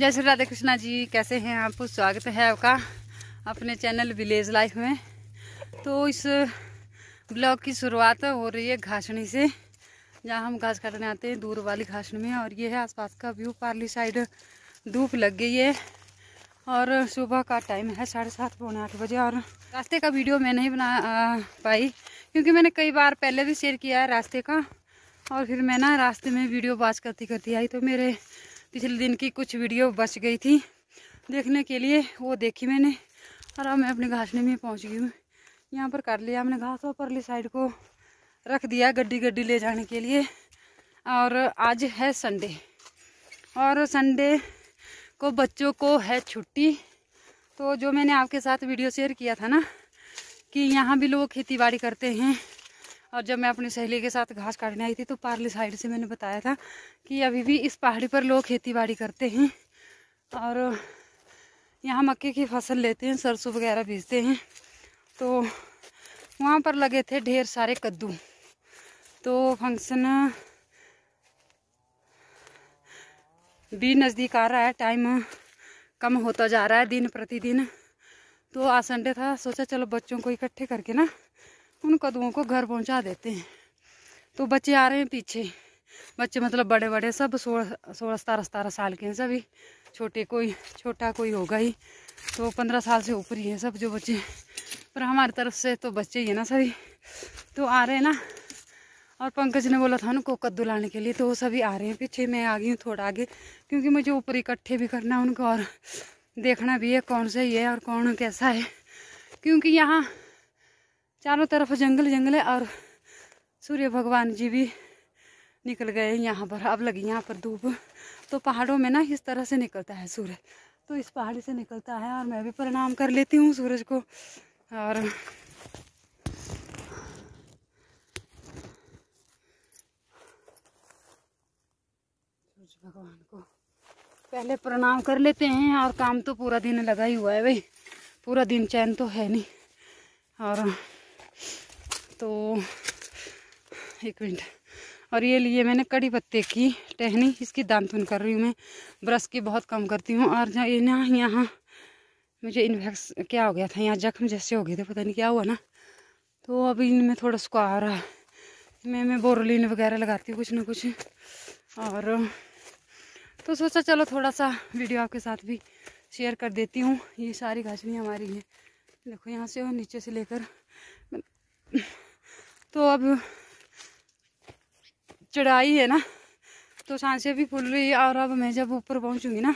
जय श्री राधे कृष्णा जी कैसे हैं आप स्वागत है आपका अपने चैनल विलेज लाइफ में तो इस ब्लॉग की शुरुआत हो रही है घासणी से जहाँ हम घास काटने आते हैं दूर वाली घासणी में और ये है आसपास का व्यू पार्ली साइड धूप लग गई है और सुबह का टाइम है साढ़े सात पौने आठ बजे और रास्ते का वीडियो मैं नहीं बना आ, पाई क्योंकि मैंने कई बार पहले भी शेयर किया है रास्ते का और फिर मैं ना रास्ते में वीडियो बात करती करती आई तो मेरे पिछले दिन की कुछ वीडियो बच गई थी देखने के लिए वो देखी मैंने और अब मैं अपने घासने में पहुंच गई हूँ यहाँ पर कर लिया हमने घास और परली साइड को रख दिया गड्डी गड्डी ले जाने के लिए और आज है संडे और संडे को बच्चों को है छुट्टी तो जो मैंने आपके साथ वीडियो शेयर किया था ना कि यहाँ भी लोग खेती बाड़ी करते हैं और जब मैं अपनी सहेली के साथ घास काटने आई थी तो पार्ली साइड से मैंने बताया था कि अभी भी इस पहाड़ी पर लोग खेती बाड़ी करते हैं और यहाँ मक्के की फसल लेते हैं सरसों वगैरह बीजते हैं तो वहाँ पर लगे थे ढेर सारे कद्दू तो फंक्शन भी नज़दीक आ रहा है टाइम कम होता जा रहा है दिन प्रतिदिन तो आज संडे था सोचा चलो बच्चों को इकट्ठे करके ना उन कदुओं को घर पहुंचा देते हैं तो बच्चे आ रहे हैं पीछे बच्चे मतलब बड़े बड़े सब सोलह सोलह सतारह सतारह साल के हैं सभी छोटे कोई छोटा कोई होगा ही तो पंद्रह साल से ऊपर ही है सब जो बच्चे पर हमारी तरफ से तो बच्चे ही है ना सभी तो आ रहे हैं ना और पंकज ने बोला था उनको कद्दू लाने के लिए तो वो सभी आ रहे हैं पीछे मैं आ गई हूँ थोड़ा आगे क्योंकि मुझे ऊपर इकट्ठे भी करना उनको और देखना भी है कौन सही है और कौन कैसा है क्योंकि यहाँ चारों तरफ जंगल जंगल है और सूर्य भगवान जी भी निकल गए यहाँ पर अब लगी यहाँ पर धूप तो पहाड़ों में ना इस तरह से निकलता है सूर्य तो इस पहाड़ी से निकलता है और मैं भी प्रणाम कर लेती हूँ सूरज को और सूरज भगवान को पहले प्रणाम कर लेते हैं और काम तो पूरा दिन लगा ही हुआ है भाई पूरा दिन चैन तो है नहीं और तो एक मिनट और ये लिए मैंने कड़ी पत्ते की टहनी इसकी दानथुन कर रही हूँ मैं ब्रश की बहुत कम करती हूँ और जहाँ ना यहाँ मुझे इन्फेक्स क्या हो गया था यहाँ जख्म जैसे हो गए थे पता नहीं क्या हुआ ना तो अभी इनमें थोड़ा सुखा आ रहा है मैं मैं बोरोलिन वगैरह लगाती हूँ कुछ ना कुछ और तो सोचा चलो थोड़ा सा वीडियो आपके साथ भी शेयर कर देती हूँ ये सारी गाजनी हमारी है देखो यहाँ से और नीचे से लेकर तो अब चढ़ाई है ना तो सांसें भी फूल रही और अब मैं जब ऊपर पहुंचूंगी ना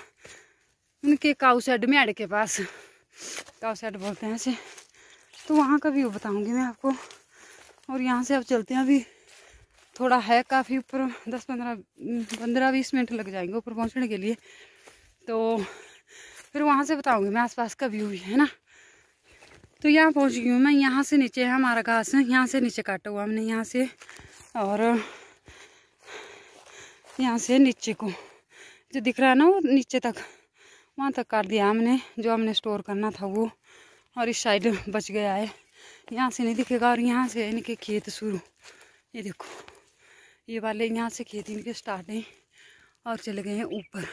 उनके काऊ सेड में अड़ के पास काऊ सेड बोलते हैं ऐसे तो वहाँ का व्यू बताऊंगी मैं आपको और यहाँ से अब चलते हैं अभी थोड़ा है काफ़ी ऊपर दस पंद्रह पंद्रह बीस मिनट लग जाएंगे ऊपर पहुँचने के लिए तो फिर वहाँ से बताऊँगी मैं आसपास का व्यू भी है ना तो यहाँ पहुँच गई हूँ मैं यहाँ से नीचे है हमारा घास यहाँ से नीचे काटा हुआ हमने यहाँ से और यहाँ से नीचे को जो दिख रहा है ना वो नीचे तक वहाँ तक काट दिया हमने जो हमने स्टोर करना था वो और इस साइड बच गया है यहाँ से नहीं दिखेगा और यहाँ से इनके खेत शुरू ये देखो ये वाले यहाँ से खेत इनके स्टार्ट हैं और चले गए हैं ऊपर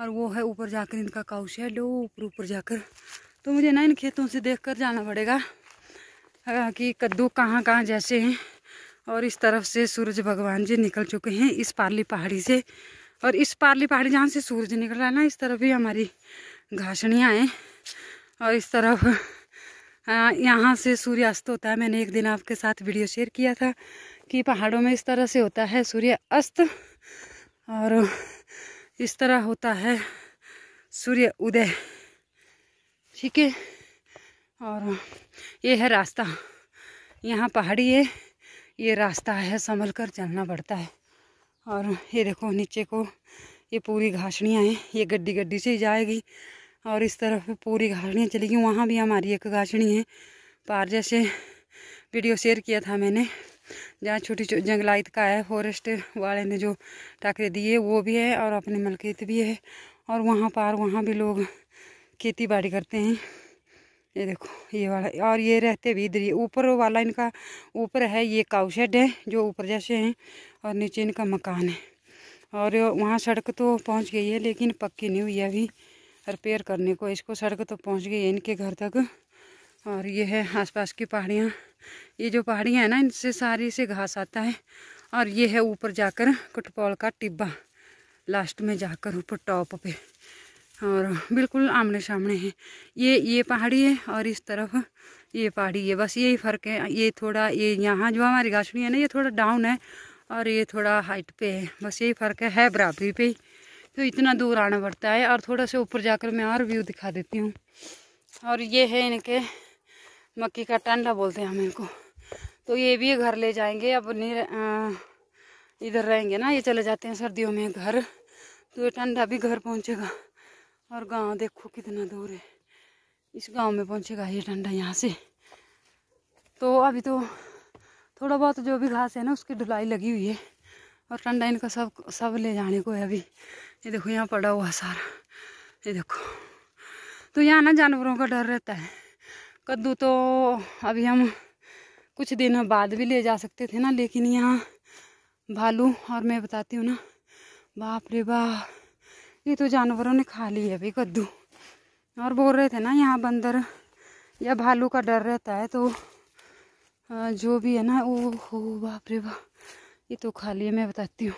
और वो है ऊपर जाकर इनका काउश है लो ऊपर ऊपर जाकर तो मुझे ना इन खेतों से देख कर जाना पड़ेगा कि कद्दू कहाँ कहाँ जैसे हैं और इस तरफ से सूरज भगवान जी निकल चुके हैं इस पार्ली पहाड़ी से और इस पार्ली पहाड़ी जहाँ से सूरज निकल रहा है ना इस तरफ भी हमारी घासणियाँ हैं और इस तरफ यहाँ से सूर्यास्त होता है मैंने एक दिन आपके साथ वीडियो शेयर किया था कि पहाड़ों में इस तरह से होता है सूर्य अस्त और इस तरह होता है सूर्य उदय ठीक है और ये है रास्ता यहाँ पहाड़ी है ये रास्ता है संभल कर चलना पड़ता है और ये देखो नीचे को ये पूरी घासणियाँ हैं ये गड्डी गड्डी से जाएगी और इस तरफ पूरी घासणियाँ चलेगी वहाँ भी हमारी एक घासणी है पार जैसे वीडियो शेयर किया था मैंने जहाँ छोटी छोटी जंगलाइत का है फॉरेस्ट वाले ने जो टाकरे दिए वो भी है और अपने मलकीत भी है और वहाँ पार वहाँ भी लोग खेती बाड़ी करते हैं ये देखो ये वाला और ये रहते भी इधर ये ऊपर वाला इनका ऊपर है ये काउशेड है जो ऊपर जैसे हैं और नीचे इनका मकान है और वहाँ सड़क तो पहुँच गई है लेकिन पक्की नहीं हुई है अभी रिपेयर करने को इसको सड़क तो पहुँच गई है इनके घर तक और ये है आसपास की पहाड़ियाँ ये जो पहाड़ियाँ हैं ना इनसे सारी से घास आता है और ये है ऊपर जाकर कटपौल का टिब्बा लास्ट में जाकर ऊपर टॉप पे और बिल्कुल आमने सामने है ये ये पहाड़ी है और इस तरफ ये पहाड़ी है बस यही फ़र्क है ये थोड़ा ये यहाँ जो हमारी गाछड़ी है ना ये थोड़ा डाउन है और ये थोड़ा हाइट पे है बस यही फ़र्क है, है बराबरी पे ही तो इतना दूर आना पड़ता है और थोड़ा सा ऊपर जाकर मैं और व्यू दिखा देती हूँ और ये है इनके मक्की का टंडा बोलते हैं हम इनको तो ये भी घर ले जाएंगे अब नहीं इधर रहेंगे ना ये चले जाते हैं सर्दियों में घर तो ये टंडा भी घर पहुँचेगा और गांव देखो कितना दूर है इस गांव में पहुंचेगा ये डंडा यहाँ से तो अभी तो थोड़ा बहुत जो भी घास है ना उसकी ढुलाई लगी हुई है और डंडा इनका सब सब ले जाने को है अभी ये देखो यहाँ पड़ा हुआ सारा ये देखो तो यहाँ ना जानवरों का डर रहता है कद्दू तो अभी हम कुछ दिन बाद भी ले जा सकते थे ना लेकिन यहाँ भालू और मैं बताती हूँ ना बाप रे बाप ये तो जानवरों ने खा ली है भाई कद्दू और बोल रहे थे ना यहाँ बंदर या भालू का डर रहता है तो जो भी है ना वो हो बाप रे बाप ये तो खा लिया मैं बताती हूँ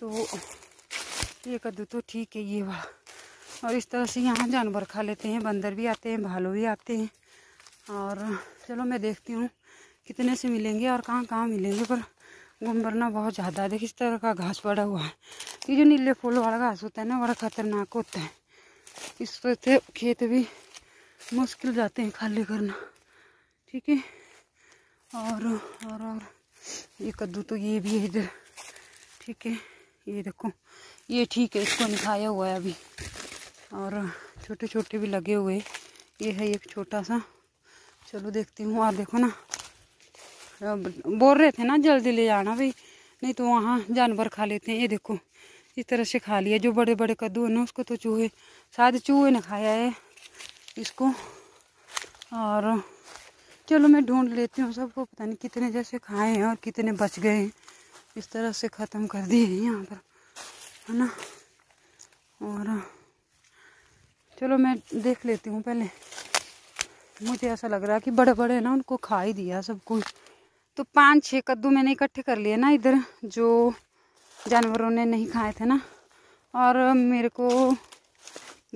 तो ये कद्दू तो ठीक है ये वाह और इस तरह से यहाँ जानवर खा लेते हैं बंदर भी आते हैं भालू भी आते हैं और चलो मैं देखती हूँ कितने से मिलेंगे और कहाँ कहाँ मिलेंगे पर गुमबरना बहुत ज़्यादा देखिए इस तरह का घास पड़ा हुआ है ये जो नीले फूल वाला घास होता है ना बड़ा खतरनाक होता है इस वजह से खेत भी मुश्किल जाते हैं खाली करना ठीक है और और और ये कद्दू तो ये भी है इधर ठीक है ये देखो ये ठीक है इसको निखाया हुआ है अभी और छोटे छोटे भी लगे हुए ये है एक छोटा सा चलो देखती हूँ और देखो ना बोल रहे थे ना जल्दी ले जाना भाई नहीं तो वहाँ जानवर खा लेते हैं ये देखो इस तरह से खा लिया जो बड़े बड़े कद्दू है ना उसको तो चूहे शायद चूहे ने खाया है इसको और चलो मैं ढूंढ लेती हूँ सबको पता नहीं कितने जैसे खाए हैं और कितने बच गए हैं इस तरह से ख़त्म कर दिए हैं यहाँ पर है ना और चलो मैं देख लेती हूँ पहले मुझे ऐसा लग रहा है कि बड़े बड़े ना उनको खा ही दिया सब कुछ तो पाँच छः कद्दू मैंने इकट्ठे कर लिए ना इधर जो जानवरों ने नहीं खाए थे ना और मेरे को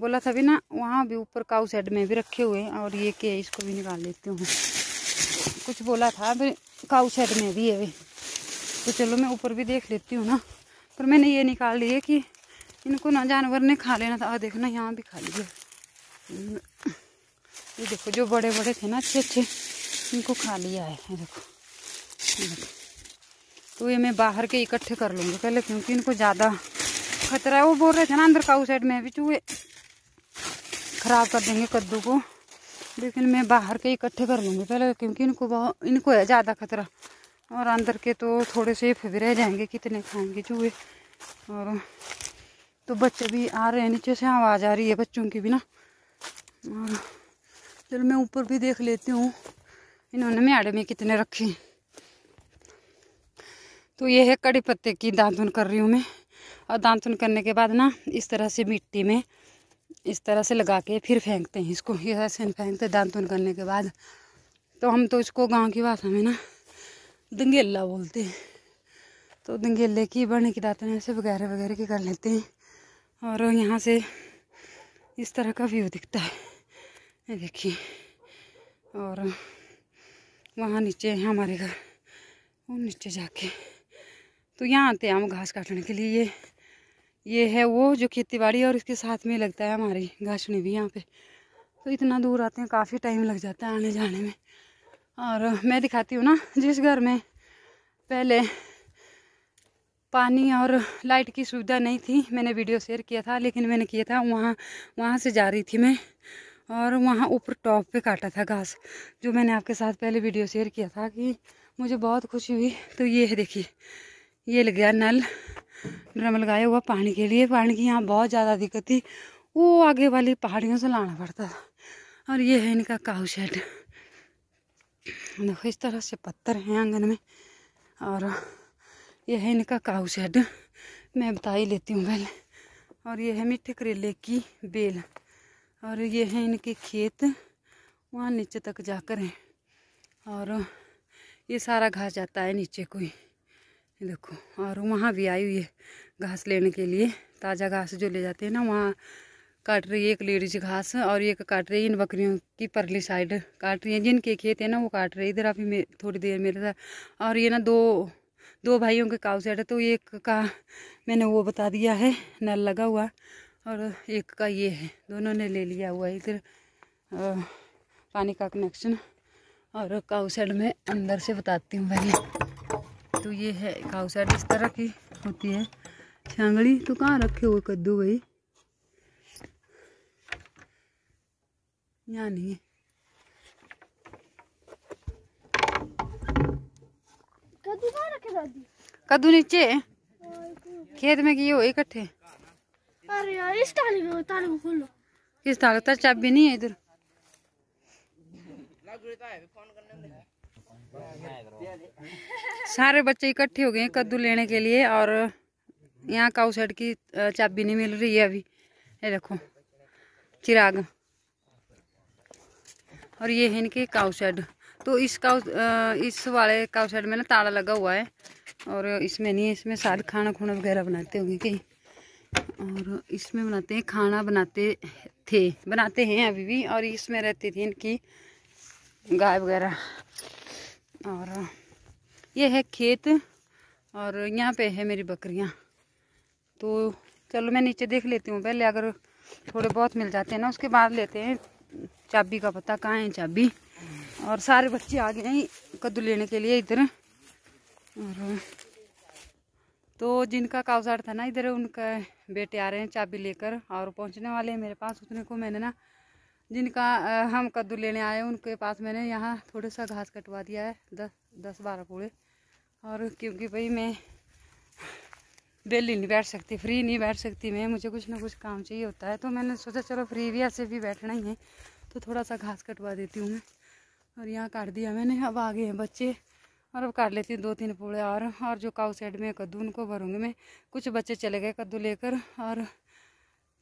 बोला था भी ना वहाँ भी ऊपर काउ सेड में भी रखे हुए और ये के इसको भी निकाल लेती हूँ कुछ बोला था भी काउ सेड में भी है तो चलो मैं ऊपर भी देख लेती हूँ ना पर मैंने ये निकाल लिए कि इनको ना जानवर ने खा लेना था और देखो यहाँ भी खा लिया ये देखो जो बड़े बड़े थे ना अच्छे अच्छे इनको खा लिया है देखो, देखो। तो ये मैं बाहर के इकट्ठे कर लूँगी पहले क्योंकि इनको ज़्यादा खतरा है वो बोल रहे थे ना अंदर काऊ साइड में भी चूहे खराब कर देंगे कद्दू को लेकिन मैं बाहर के इकट्ठे कर लूँगी पहले क्योंकि इनको बहुत इनको है ज़्यादा खतरा और अंदर के तो थोड़े से फिर रह जाएंगे कितने खाएंगे चूहे और तो बच्चे भी आ रहे हैं नीचे से आवाज़ आ रही है बच्चों की भी ना और चलो मैं ऊपर भी देख लेती हूँ इन्होंने मैडम में कितने रखे तो ये है कड़ी पत्ते की दांतुन कर रही हूँ मैं और दांतुन करने के बाद ना इस तरह से मिट्टी में इस तरह से लगा के फिर फेंकते हैं इसको ये ऐसे फेंकते दांतुन करने के बाद तो हम तो इसको गांव की भाषा में ना दंगेला बोलते हैं तो दंगेले की बढ़ने की दातन ऐसे वगैरह वगैरह के कर लेते हैं और यहाँ से इस तरह का व्यू दिखता है देखिए और वहाँ नीचे हमारे घर वो नीचे जाके तो यहाँ आते हैं हम घास काटने के लिए ये ये है वो जो खेती बाड़ी और इसके साथ में लगता है हमारी घासने भी यहाँ पे तो इतना दूर आते हैं काफ़ी टाइम लग जाता है आने जाने में और मैं दिखाती हूँ ना जिस घर में पहले पानी और लाइट की सुविधा नहीं थी मैंने वीडियो शेयर किया था लेकिन मैंने किया था वहाँ वहाँ से जा रही थी मैं और वहाँ ऊपर टॉप पे काटा था घास जो मैंने आपके साथ पहले वीडियो शेयर किया था कि मुझे बहुत खुशी हुई तो ये है देखिए ये लग गया नल ड्रम लगाया हुआ पानी के लिए पानी की यहाँ बहुत ज़्यादा दिक्कत थी वो आगे वाली पहाड़ियों से लाना पड़ता था और ये है इनका काउ शेड देखो इस तरह से पत्थर हैं आंगन में और यह है इनका काउ शेड मैं बता ही लेती हूँ पहले और यह है मीठे करेले की बेल और ये है इनके खेत वहाँ नीचे तक जाकर हैं और ये सारा घास जाता है नीचे कोई देखो और वहाँ भी आई हुई है घास लेने के लिए ताज़ा घास जो ले जाते हैं ना वहाँ काट रही है एक लेडीज घास और एक काट रही है इन बकरियों की परली साइड काट रही है जिनके खेत है ना वो काट रही है इधर अभी थोड़ी देर मेरे साथ और ये ना दो दो भाइयों के काउ सेट है तो एक का मैंने वो बता दिया है नल लगा हुआ और एक का ये है दोनों ने ले लिया हुआ है इधर पानी का कनेक्शन और काउ सेट में अंदर से बताती हूँ भाई तो ये है काउ साइड इस तरह की होती है छांगड़ी तो कहाँ रखे हुए कद्दू भाई यहाँ नहीं है कद्दू नीचे खेत में किए हुए इकट्ठे अरे यार इस ताले में ताले को खोलो किस ताले तार तो चाबी नहीं है इधर सारे बच्चे इकट्ठे हो गए कद्दू लेने के लिए और यहाँ काउ की चाबी नहीं मिल रही है अभी ये देखो चिराग और ये है इनके काउ तो इस काउ इस वाले काउ में ना ताला लगा हुआ है और इसमें नहीं है इसमें सारे खाना खुना वगैरह बनाते होंगे कहीं और इसमें बनाते हैं खाना बनाते थे बनाते हैं अभी भी और इसमें रहती थी इनकी गाय वगैरह और ये है खेत और यहाँ पे है मेरी बकरियाँ तो चलो मैं नीचे देख लेती हूँ पहले अगर थोड़े बहुत मिल जाते हैं ना उसके बाद लेते हैं चाबी का पता कहाँ है चाबी और सारे बच्चे आ गए हैं कद्दू लेने के लिए इधर और तो जिनका कागजार था ना इधर उनका बेटे आ रहे हैं चाबी लेकर और पहुँचने वाले हैं मेरे पास उतने को मैंने ना जिनका हम कद्दू लेने आए उनके पास मैंने यहाँ थोड़ा सा घास कटवा दिया है दस दस बारह पूड़े और क्योंकि भाई मैं बेली नहीं बैठ सकती फ्री नहीं बैठ सकती मैं मुझे कुछ ना कुछ काम चाहिए होता है तो मैंने सोचा चलो फ्री भी ऐसे भी बैठना ही है तो थोड़ा सा घास कटवा देती हूँ मैं और यहाँ काट दिया मैंने अब आ गए हैं बच्चे और अब काट लेती हूँ दो तीन पूड़े और और जो काउ साइड में कद्दू उनको भरूँगी मैं कुछ बच्चे चले गए कद्दू लेकर और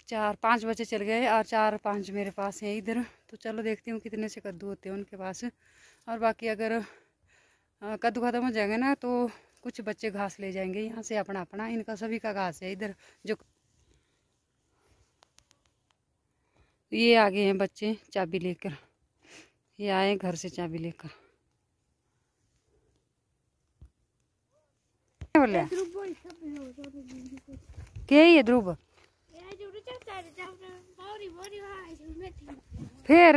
चार पाँच बच्चे चल गए और चार पाँच मेरे पास हैं इधर तो चलो देखती हूँ कितने से कद्दू होते हैं उनके पास और बाकी अगर कद्दू खत्म हो जाएंगे ना तो कुछ बच्चे घास ले जाएंगे यहाँ से अपना अपना इनका सभी का घास है इधर जो ये आ गए हैं बच्चे चाबी लेकर ये आए घर से चाबी लेकर बोले के ये ध्रुव फिर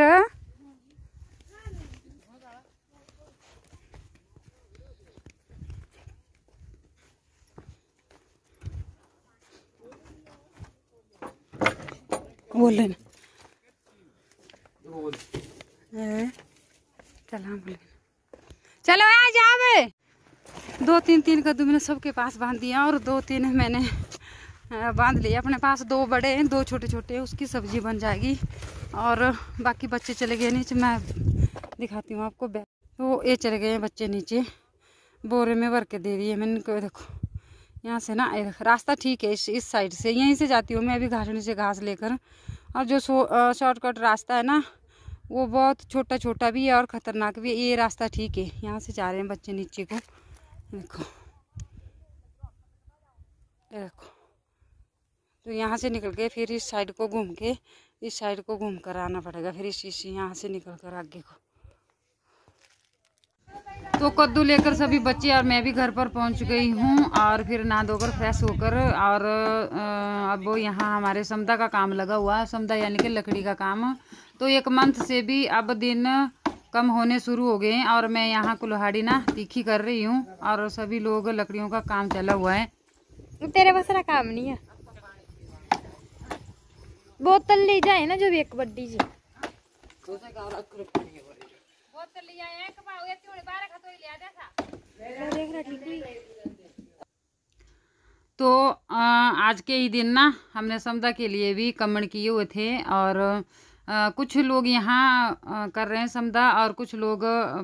बोल चल हम चलो आ जाओ दो तीन तीन कद्दू तो मैंने सबके पास बांध दिया और दो तीन मैंने बांध लिया अपने पास दो बड़े हैं दो छोटे छोटे हैं उसकी सब्जी बन जाएगी और बाकी बच्चे चले गए नीचे मैं दिखाती हूँ आपको बैग तो ये चले गए हैं बच्चे नीचे बोरे में भर के दे दिए मैंने को देखो यहाँ से ना रास्ता ठीक है इस इस साइड से यहीं से जाती हूँ मैं अभी घास से घास लेकर और जो शॉर्टकट रास्ता है ना वो बहुत छोटा छोटा भी है और ख़तरनाक भी है ये रास्ता ठीक है यहाँ से जा रहे हैं बच्चे नीचे को देखो देखो तो यहाँ से निकल के फिर इस साइड को घूम के इस साइड को घूम कर आना पड़ेगा फिर इस इस यहाँ से निकल कर आगे को तो कद्दू लेकर सभी बच्चे और मैं भी घर पर पहुंच गई हूं और फिर नहा धोकर फ्रेश होकर और अब यहाँ हमारे समदा का काम लगा हुआ है समदा यानी कि लकड़ी का काम तो एक मंथ से भी अब दिन कम होने शुरू हो गए हैं और मैं यहाँ कुल्हाड़ी ना तीखी कर रही हूँ और सभी लोग लकड़ियों का काम चला हुआ है तेरे बस काम नहीं है बोतल ले जाए ना जो भी एक बड्डी जी तो, तो आज के ही दिन ना हमने समदा के लिए भी कमेंट किए हुए थे और कुछ लोग यहाँ कर रहे हैं समदा और कुछ लोग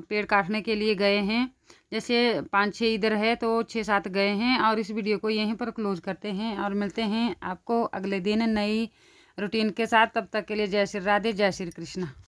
पेड़ काटने के लिए गए हैं जैसे पाँच छः इधर है तो छः सात गए हैं और इस वीडियो को यहीं पर क्लोज करते हैं और मिलते हैं आपको अगले दिन नई रूटीन के साथ तब तक के लिए जय श्री राधे जय श्री कृष्णा